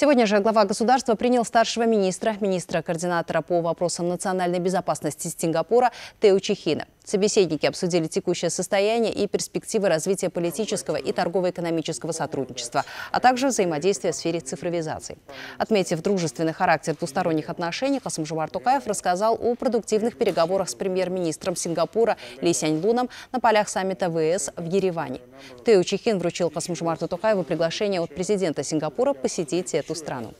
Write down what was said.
Сегодня же глава государства принял старшего министра, министра-координатора по вопросам национальной безопасности Сингапура Тео Чихина. Собеседники обсудили текущее состояние и перспективы развития политического и торгово-экономического сотрудничества, а также взаимодействия в сфере цифровизации. Отметив дружественный характер двусторонних отношений, Хасмжумар Тукаев рассказал о продуктивных переговорах с премьер-министром Сингапура Ли Сянь Луном на полях саммита ВС в Ереване. Тео Чихин вручил Хасмжумарту Тукаеву приглашение от президента Сингапура посетить эту страну.